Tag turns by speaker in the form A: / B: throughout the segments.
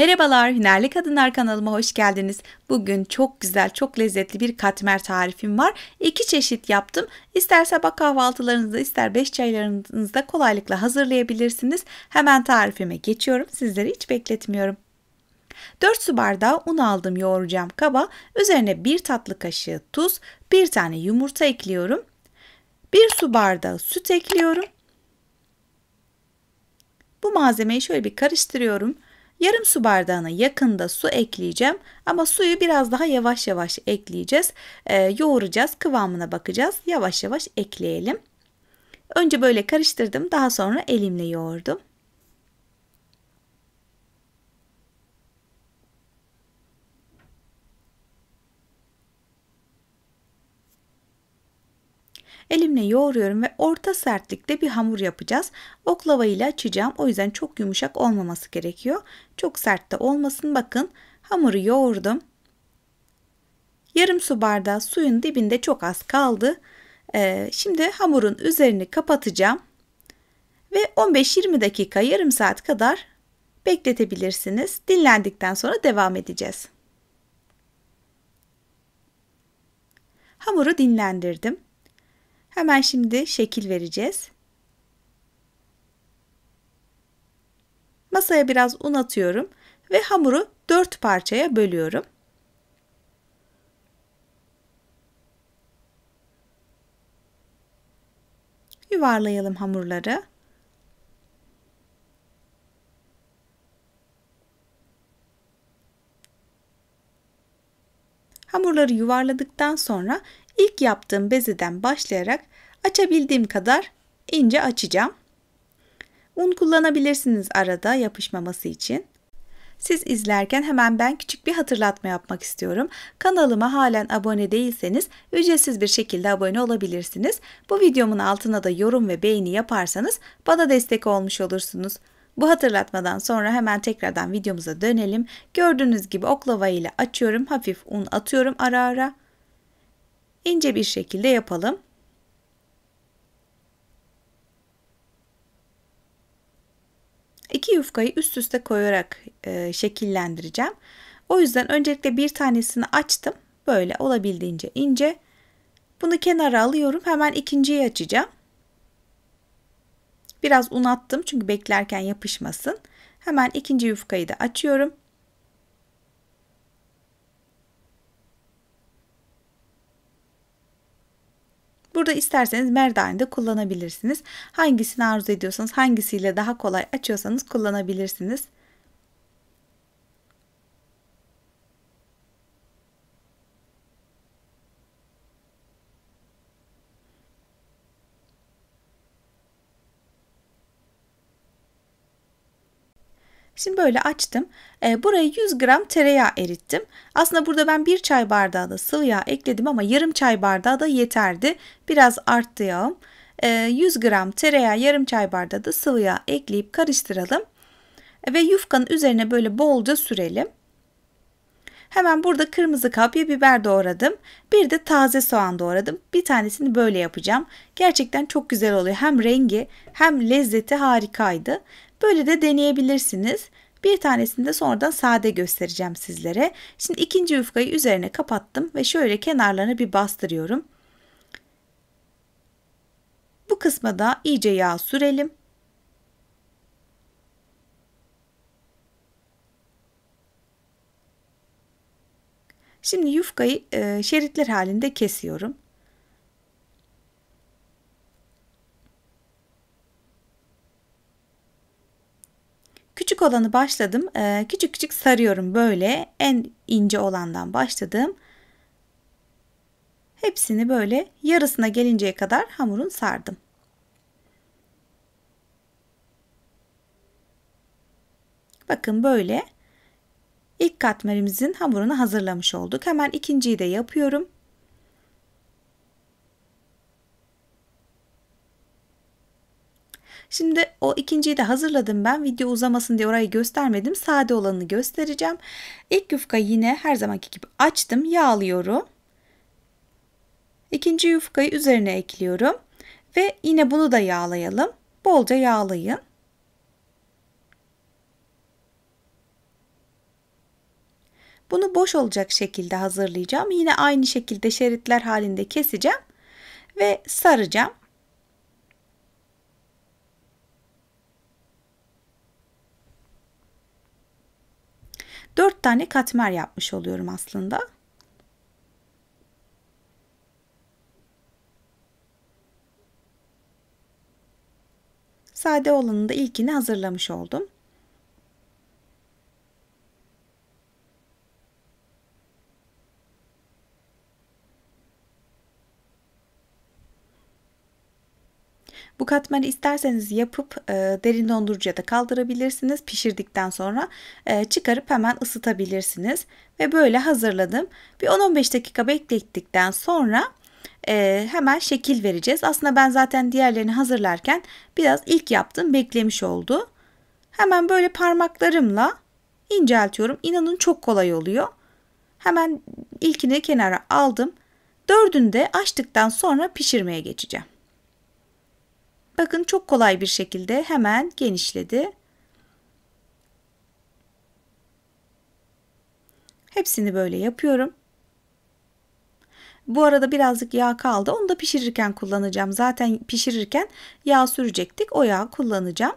A: Merhabalar, Hünerli Kadınlar kanalıma hoş geldiniz. Bugün çok güzel, çok lezzetli bir katmer tarifim var. İki çeşit yaptım. İster sabah kahvaltılarınızda, ister beş çaylarınızda kolaylıkla hazırlayabilirsiniz. Hemen tarifime geçiyorum. Sizleri hiç bekletmiyorum. 4 su bardağı un aldım yoğuracağım kaba. Üzerine 1 tatlı kaşığı tuz, 1 tane yumurta ekliyorum. 1 su bardağı süt ekliyorum. Bu malzemeyi şöyle bir karıştırıyorum. Yarım su bardağına yakında su ekleyeceğim ama suyu biraz daha yavaş yavaş ekleyeceğiz. Ee, yoğuracağız kıvamına bakacağız yavaş yavaş ekleyelim. Önce böyle karıştırdım daha sonra elimle yoğurdum. Elimle yoğuruyorum ve orta sertlikte bir hamur yapacağız. Oklava ile açacağım. O yüzden çok yumuşak olmaması gerekiyor. Çok sert de olmasın. Bakın hamuru yoğurdum. Yarım su bardağı suyun dibinde çok az kaldı. Ee, şimdi hamurun üzerini kapatacağım. Ve 15-20 dakika yarım saat kadar bekletebilirsiniz. Dinlendikten sonra devam edeceğiz. Hamuru dinlendirdim. Hemen şimdi şekil vereceğiz. Masaya biraz un atıyorum ve hamuru dört parçaya bölüyorum. Yuvarlayalım hamurları. Hamurları yuvarladıktan sonra İlk yaptığım bezeden başlayarak açabildiğim kadar ince açacağım. Un kullanabilirsiniz arada yapışmaması için. Siz izlerken hemen ben küçük bir hatırlatma yapmak istiyorum. Kanalıma halen abone değilseniz ücretsiz bir şekilde abone olabilirsiniz. Bu videomun altına da yorum ve beğeni yaparsanız bana destek olmuş olursunuz. Bu hatırlatmadan sonra hemen tekrardan videomuza dönelim. Gördüğünüz gibi oklava ile açıyorum. Hafif un atıyorum ara ara ince bir şekilde yapalım. İki yufkayı üst üste koyarak e, şekillendireceğim. O yüzden öncelikle bir tanesini açtım. Böyle olabildiğince ince. Bunu kenara alıyorum. Hemen ikinciyi açacağım. Biraz un attım çünkü beklerken yapışmasın. Hemen ikinci yufkayı da açıyorum. Burada isterseniz de kullanabilirsiniz. Hangisini arzu ediyorsanız, hangisiyle daha kolay açıyorsanız kullanabilirsiniz. Şimdi böyle açtım. E, buraya 100 gram tereyağı erittim. Aslında burada ben 1 çay bardağı da sıvı yağ ekledim ama yarım çay bardağı da yeterdi. Biraz arttı yağım. 100 ee, gram tereyağı yarım çay bardağı da sıvı yağ ekleyip karıştıralım. ve yufkanın üzerine böyle bolca sürelim. Hemen burada kırmızı kapya biber doğradım. Bir de taze soğan doğradım. Bir tanesini böyle yapacağım. Gerçekten çok güzel oluyor. Hem rengi hem lezzeti harikaydı. Böyle de deneyebilirsiniz. Bir tanesini de sonradan sade göstereceğim sizlere. Şimdi ikinci yufkayı üzerine kapattım ve şöyle kenarlarını bir bastırıyorum. Bu kısma da iyice yağ sürelim. Şimdi yufkayı e, şeritler halinde kesiyorum. Küçük olanı başladım. Ee, küçük küçük sarıyorum böyle. En ince olandan başladım. Hepsini böyle yarısına gelinceye kadar hamurun sardım. Bakın böyle ilk katmerimizin hamurunu hazırlamış olduk. Hemen ikinciyi de yapıyorum. Şimdi o ikinciyi de hazırladım ben. Video uzamasın diye orayı göstermedim. Sade olanını göstereceğim. İlk yufka yine her zamanki gibi açtım. Yağlıyorum. İkinci yufkayı üzerine ekliyorum. Ve yine bunu da yağlayalım. Bolca yağlayın. Bunu boş olacak şekilde hazırlayacağım. Yine aynı şekilde şeritler halinde keseceğim ve saracağım. 4 tane katmer yapmış oluyorum aslında. Sade olanın da ilkini hazırlamış oldum. Bu katmanı isterseniz yapıp e, derin dondurucuya da kaldırabilirsiniz. Pişirdikten sonra e, çıkarıp hemen ısıtabilirsiniz. Ve böyle hazırladım. Bir 10-15 dakika beklettikten sonra e, hemen şekil vereceğiz. Aslında ben zaten diğerlerini hazırlarken biraz ilk yaptım beklemiş oldu. Hemen böyle parmaklarımla inceltiyorum. İnanın çok kolay oluyor. Hemen ilkini kenara aldım. Dördünü de açtıktan sonra pişirmeye geçeceğim. Bakın çok kolay bir şekilde hemen genişledi. Hepsini böyle yapıyorum. Bu arada birazcık yağ kaldı. Onu da pişirirken kullanacağım. Zaten pişirirken yağ sürecektik. O yağı kullanacağım.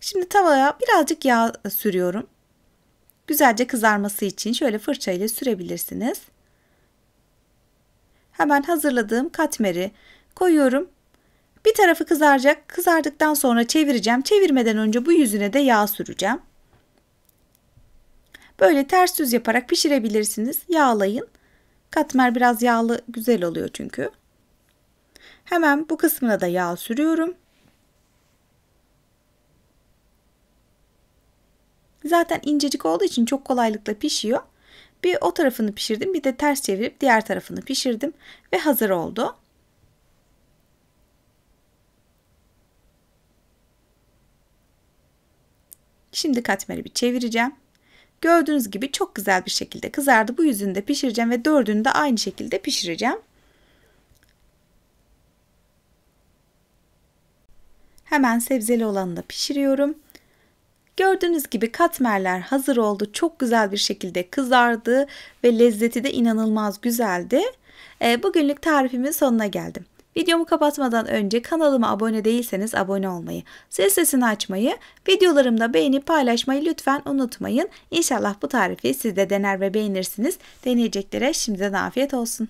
A: Şimdi tavaya birazcık yağ sürüyorum. Güzelce kızarması için şöyle fırça ile sürebilirsiniz. Hemen hazırladığım katmeri koyuyorum. Bir tarafı kızaracak. Kızardıktan sonra çevireceğim. Çevirmeden önce bu yüzüne de yağ süreceğim. Böyle ters düz yaparak pişirebilirsiniz. Yağlayın. Katmer biraz yağlı güzel oluyor çünkü. Hemen bu kısmına da yağ sürüyorum. Zaten incecik olduğu için çok kolaylıkla pişiyor. Bir o tarafını pişirdim bir de ters çevirip diğer tarafını pişirdim ve hazır oldu. Şimdi katmeri bir çevireceğim. Gördüğünüz gibi çok güzel bir şekilde kızardı. Bu yüzünü de pişireceğim ve dördünü de aynı şekilde pişireceğim. Hemen sebzeli olanı da pişiriyorum. Gördüğünüz gibi katmerler hazır oldu. Çok güzel bir şekilde kızardı ve lezzeti de inanılmaz güzeldi. Ee, bugünlük tarifimin sonuna geldim. Videomu kapatmadan önce kanalıma abone değilseniz abone olmayı, ses sesini açmayı, videolarımda beğenip paylaşmayı lütfen unutmayın. İnşallah bu tarifi siz de dener ve beğenirsiniz. Deneyeceklere şimdiden afiyet olsun.